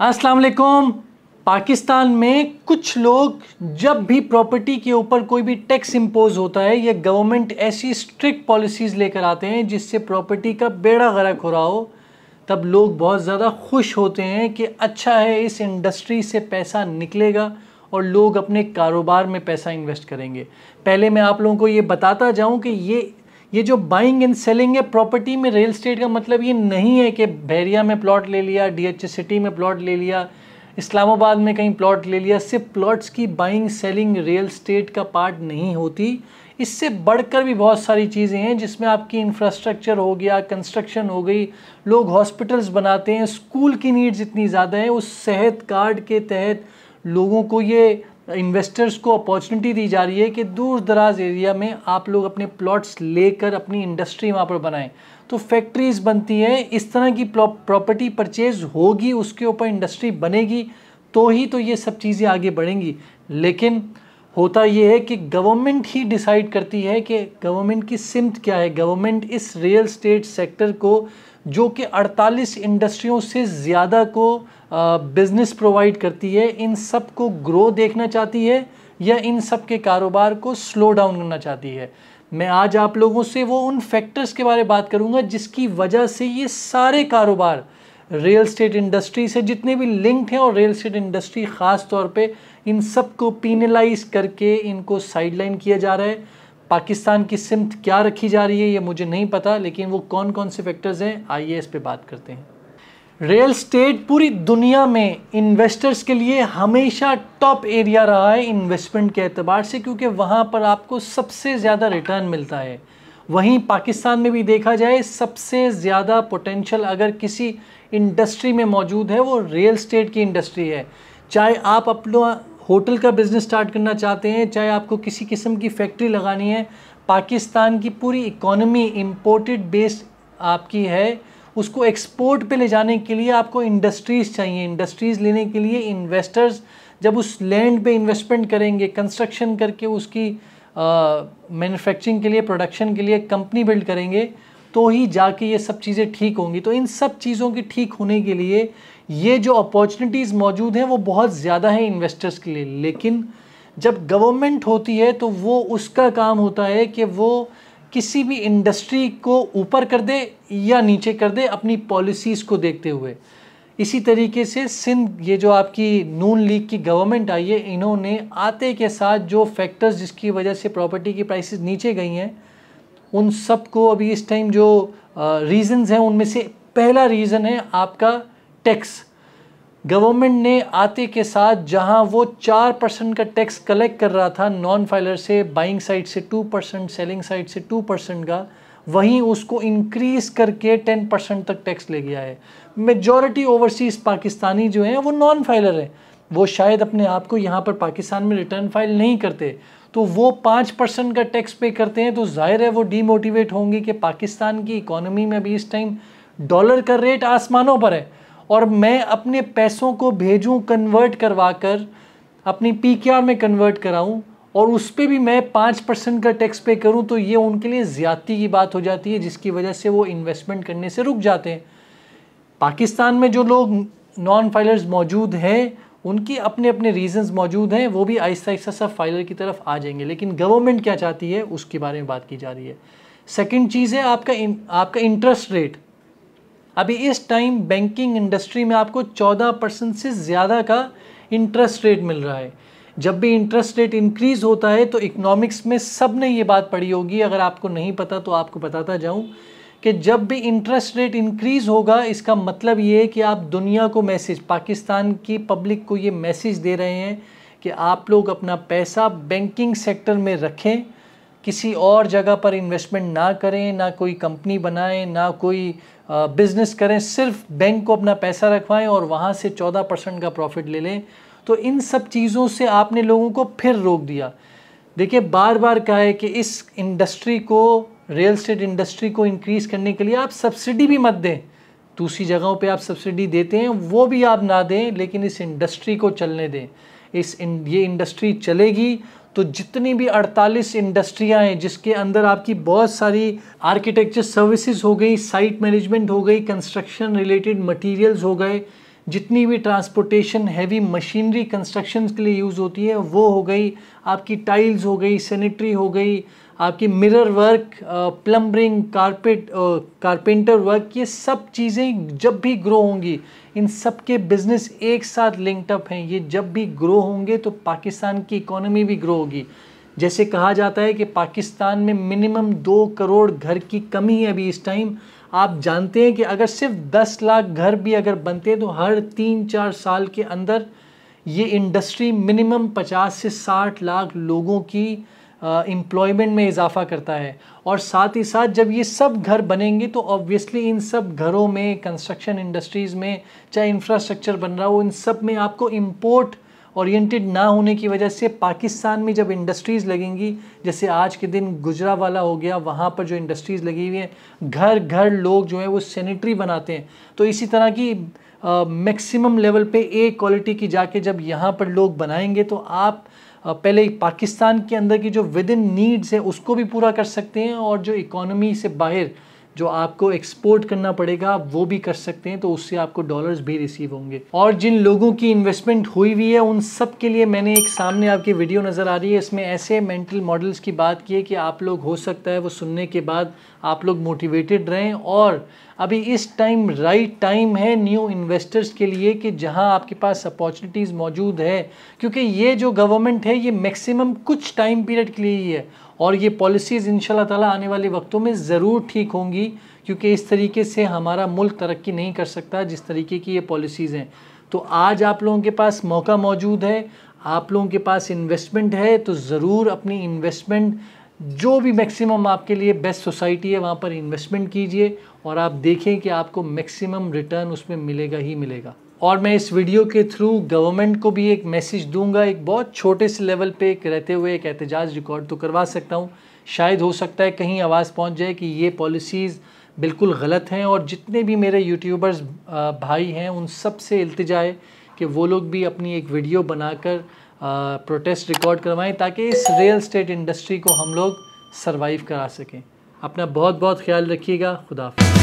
अस्सलाम वालेकुम पाकिस्तान में कुछ लोग जब भी प्रॉपर्टी के ऊपर कोई भी टैक्स इम्पोज होता है या गवर्नमेंट ऐसी स्ट्रिक्ट पॉलिसीज़ लेकर आते हैं जिससे प्रॉपर्टी का बेड़ा गरक हो रहा हो तब लोग बहुत ज़्यादा खुश होते हैं कि अच्छा है इस इंडस्ट्री से पैसा निकलेगा और लोग अपने कारोबार में पैसा इन्वेस्ट करेंगे पहले मैं आप लोगों को ये बताता जाऊं कि ये ये जो बाइंग एंड सेलिंग है प्रॉपर्टी में रियल स्टेट का मतलब ये नहीं है कि बैरिया में प्लॉट ले लिया डीएचए सिटी में प्लॉट ले लिया इस्लामाबाद में कहीं प्लॉट ले लिया सिर्फ प्लॉट्स की बाइंग सेलिंग रियल स्टेट का पार्ट नहीं होती इससे बढ़कर भी बहुत सारी चीज़ें हैं जिसमें आपकी इंफ्रास्ट्रक्चर हो गया कंस्ट्रक्शन हो गई लोग हॉस्पिटल्स बनाते हैं स्कूल की नीड्स इतनी ज़्यादा हैं उस सेहत कार्ड के तहत लोगों को ये इन्वेस्टर्स को अपॉर्चुनिटी दी जा रही है कि दूर दराज एरिया में आप लोग अपने प्लॉट्स लेकर अपनी इंडस्ट्री वहाँ पर बनाएं तो फैक्ट्रीज बनती हैं इस तरह की प्रॉपर्टी परचेज होगी उसके ऊपर इंडस्ट्री बनेगी तो ही तो ये सब चीज़ें आगे बढ़ेंगी लेकिन होता ये है कि गवर्नमेंट ही डिसाइड करती है कि गवर्नमेंट की सिमत क्या है गवर्नमेंट इस रियल स्टेट सेक्टर को जो कि 48 इंडस्ट्रियों से ज़्यादा को बिज़नेस प्रोवाइड करती है इन सब को ग्रो देखना चाहती है या इन सब के कारोबार को स्लो डाउन करना चाहती है मैं आज आप लोगों से वो उन फैक्टर्स के बारे में बात करूंगा जिसकी वजह से ये सारे कारोबार रियल स्टेट इंडस्ट्री से जितने भी लिंक्ड हैं और रियल स्टेट इंडस्ट्री ख़ास तौर पे इन सब को पीनलाइज करके इनको साइडलाइन किया जा रहा है पाकिस्तान की सिमत क्या रखी जा रही है ये मुझे नहीं पता लेकिन वो कौन कौन से फैक्टर्स हैं आइए इस पर बात करते हैं रियल स्टेट पूरी दुनिया में इन्वेस्टर्स के लिए हमेशा टॉप एरिया रहा है इन्वेस्टमेंट के अतबार से क्योंकि वहाँ पर आपको सबसे ज़्यादा रिटर्न मिलता है वहीं पाकिस्तान में भी देखा जाए सबसे ज़्यादा पोटेंशियल अगर किसी इंडस्ट्री में मौजूद है वो रियल स्टेट की इंडस्ट्री है चाहे आप अपना होटल का बिज़नेस स्टार्ट करना चाहते हैं चाहे आपको किसी किस्म की फैक्ट्री लगानी है पाकिस्तान की पूरी इकोनमी इम्पोर्टेड बेस्ड आपकी है उसको एक्सपोर्ट पे ले जाने के लिए आपको इंडस्ट्रीज़ चाहिए इंडस्ट्रीज़ लेने के लिए इन्वेस्टर्स जब उस लैंड पे इन्वेस्टमेंट करेंगे कंस्ट्रक्शन करके उसकी मैन्युफैक्चरिंग के लिए प्रोडक्शन के लिए कंपनी बिल्ड करेंगे तो ही जाके ये सब चीज़ें ठीक होंगी तो इन सब चीज़ों के ठीक होने के लिए ये जो अपॉर्चुनिटीज़ मौजूद हैं वो बहुत ज़्यादा हैं इन्वेस्टर्स के लिए लेकिन जब गवर्नमेंट होती है तो वो उसका काम होता है कि वो किसी भी इंडस्ट्री को ऊपर कर दे या नीचे कर दे अपनी पॉलिसीज़ को देखते हुए इसी तरीके से सिंध ये जो आपकी नून लीग की गवर्नमेंट आई है इन्होंने आते के साथ जो फैक्टर्स जिसकी वजह से प्रॉपर्टी की प्राइसेस नीचे गई हैं उन सब को अभी इस टाइम जो रीजंस हैं उनमें से पहला रीज़न है आपका टैक्स गवर्नमेंट ने आते के साथ जहां वो चार परसेंट का टैक्स कलेक्ट कर रहा था नॉन फाइलर से बाइंग साइड से टू परसेंट सेलिंग साइड से टू परसेंट का वहीं उसको इंक्रीज करके टेन परसेंट तक टैक्स ले गया है मेजॉरिटी ओवरसीज़ पाकिस्तानी जो हैं वो नॉन फाइलर हैं वो शायद अपने आप को यहाँ पर पाकिस्तान में रिटर्न फाइल नहीं करते तो वो पाँच परसेंट का टैक्स पे करते हैं तो जाहिर है वो डीमोटिवेट होंगे कि पाकिस्तान की इकोनॉमी में अभी इस टाइम डॉलर का रेट आसमानों पर है और मैं अपने पैसों को भेजूँ कन्वर्ट करवा कर अपनी पी के आर में कन्वर्ट कराऊँ और उस पर भी मैं पाँच परसेंट का टैक्स पे करूँ तो ये उनके लिए ज़्यादती की बात हो जाती है जिसकी वजह से वो इन्वेस्टमेंट करने से रुक जाते हैं पाकिस्तान में जो लोग नॉन फाइलर्स मौजूद हैं उनके अपने अपने रीजंस मौजूद हैं वो भी आहिस्ता आहिस्ता सब फाइलर की तरफ आ जाएंगे लेकिन गवर्नमेंट क्या चाहती है उसके बारे में बात की जा रही है सेकंड चीज़ है आपका इन, आपका इंटरेस्ट रेट अभी इस टाइम बैंकिंग इंडस्ट्री में आपको 14 परसेंट से ज़्यादा का इंटरेस्ट रेट मिल रहा है जब भी इंटरेस्ट रेट इंक्रीज़ होता है तो इकोनॉमिक्स में सब ने ये बात पढ़ी होगी अगर आपको नहीं पता तो आपको बताता जाऊँ कि जब भी इंटरेस्ट रेट इंक्रीज़ होगा इसका मतलब ये है कि आप दुनिया को मैसेज पाकिस्तान की पब्लिक को ये मैसेज दे रहे हैं कि आप लोग अपना पैसा बैंकिंग सेक्टर में रखें किसी और जगह पर इन्वेस्टमेंट ना करें ना कोई कंपनी बनाएं ना कोई बिज़नेस करें सिर्फ बैंक को अपना पैसा रखवाएं और वहाँ से चौदह परसेंट का प्रॉफिट ले लें तो इन सब चीज़ों से आपने लोगों को फिर रोक दिया देखिए बार बार कहा है कि इस इंडस्ट्री को रियल स्टेट इंडस्ट्री को इंक्रीज़ करने के लिए आप सब्सिडी भी मत दें दूसरी जगहों पे आप सब्सिडी देते हैं वो भी आप ना दें लेकिन इस इंडस्ट्री को चलने दें इस इन, ये इंडस्ट्री चलेगी तो जितनी भी 48 इंडस्ट्रियाँ हैं जिसके अंदर आपकी बहुत सारी आर्किटेक्चर सर्विसेज हो गई साइट मैनेजमेंट हो गई कंस्ट्रक्शन रिलेटेड मटेरियल्स हो गए जितनी भी ट्रांसपोर्टेशन हैवी मशीनरी कंस्ट्रक्शन के लिए यूज़ होती है वो हो गई आपकी टाइल्स हो गई सैनिटरी हो गई आपकी mirror work plumbing carpet carpenter work ये सब चीज़ें जब भी ग्रो होंगी इन सब के बिज़नेस एक साथ अप हैं ये जब भी ग्रो होंगे तो पाकिस्तान की इकोनॉमी भी ग्रो होगी जैसे कहा जाता है कि पाकिस्तान में मिनिमम दो करोड़ घर की कमी है अभी इस टाइम आप जानते हैं कि अगर सिर्फ दस लाख घर भी अगर बनते हैं तो हर तीन चार साल के अंदर ये इंडस्ट्री मिनिमम पचास से साठ लाख लोगों की एम्प्लॉयमेंट में इजाफा करता है और साथ ही साथ जब ये सब घर बनेंगे तो ऑब्वियसली इन सब घरों में कंस्ट्रक्शन इंडस्ट्रीज़ में चाहे इंफ्रास्ट्रक्चर बन रहा हो इन सब में आपको इम्पोर्ट ओरिएंटेड ना होने की वजह से पाकिस्तान में जब इंडस्ट्रीज़ लगेंगी जैसे आज के दिन गुजरा वाला हो गया वहाँ पर जो इंडस्ट्रीज़ लगी हुई हैं घर घर लोग जो है वो सैनिटरी बनाते हैं तो इसी तरह की मैक्सिमम लेवल पे ए क्वालिटी की जाके जब यहाँ पर लोग बनाएंगे तो आप पहले पाकिस्तान के अंदर की जो विद इन नीड्स है उसको भी पूरा कर सकते हैं और जो इकोनॉमी से बाहर जो आपको एक्सपोर्ट करना पड़ेगा आप वो भी कर सकते हैं तो उससे आपको डॉलर्स भी रिसीव होंगे और जिन लोगों की इन्वेस्टमेंट हुई हुई है उन सब के लिए मैंने एक सामने आपकी वीडियो नज़र आ रही है इसमें ऐसे मेंटल मॉडल्स की बात की है कि आप लोग हो सकता है वो सुनने के बाद आप लोग मोटिवेटेड रहें और अभी इस टाइम राइट टाइम है न्यू इन्वेस्टर्स के लिए कि जहां आपके पास अपॉर्चुनिटीज़ मौजूद है क्योंकि ये जो गवर्नमेंट है ये मैक्सिमम कुछ टाइम पीरियड के लिए ही है और ये पॉलिसीज़ इन ताला आने वाले वक्तों में ज़रूर ठीक होंगी क्योंकि इस तरीके से हमारा मुल्क तरक्की नहीं कर सकता जिस तरीके की ये पॉलिसीज़ हैं तो आज आप लोगों के पास मौका मौजूद है आप लोगों के पास इन्वेस्टमेंट है तो ज़रूर अपनी इन्वेस्टमेंट जो भी मैक्सिमम आपके लिए बेस्ट सोसाइटी है वहाँ पर इन्वेस्टमेंट कीजिए और आप देखें कि आपको मैक्सिमम रिटर्न उसमें मिलेगा ही मिलेगा और मैं इस वीडियो के थ्रू गवर्नमेंट को भी एक मैसेज दूंगा एक बहुत छोटे से लेवल पे एक रहते हुए एक एहतजाज रिकॉर्ड तो करवा सकता हूँ शायद हो सकता है कहीं आवाज़ पहुँच जाए कि ये पॉलिसीज़ बिल्कुल गलत हैं और जितने भी मेरे यूट्यूबर्स भाई हैं उन सब से इल्तजा है कि वो लोग भी अपनी एक वीडियो बनाकर प्रोटेस्ट रिकॉर्ड करवाएं ताकि इस रियल स्टेट इंडस्ट्री को हम लोग सर्वाइव करा सकें अपना बहुत बहुत ख्याल रखिएगा खुदाफ़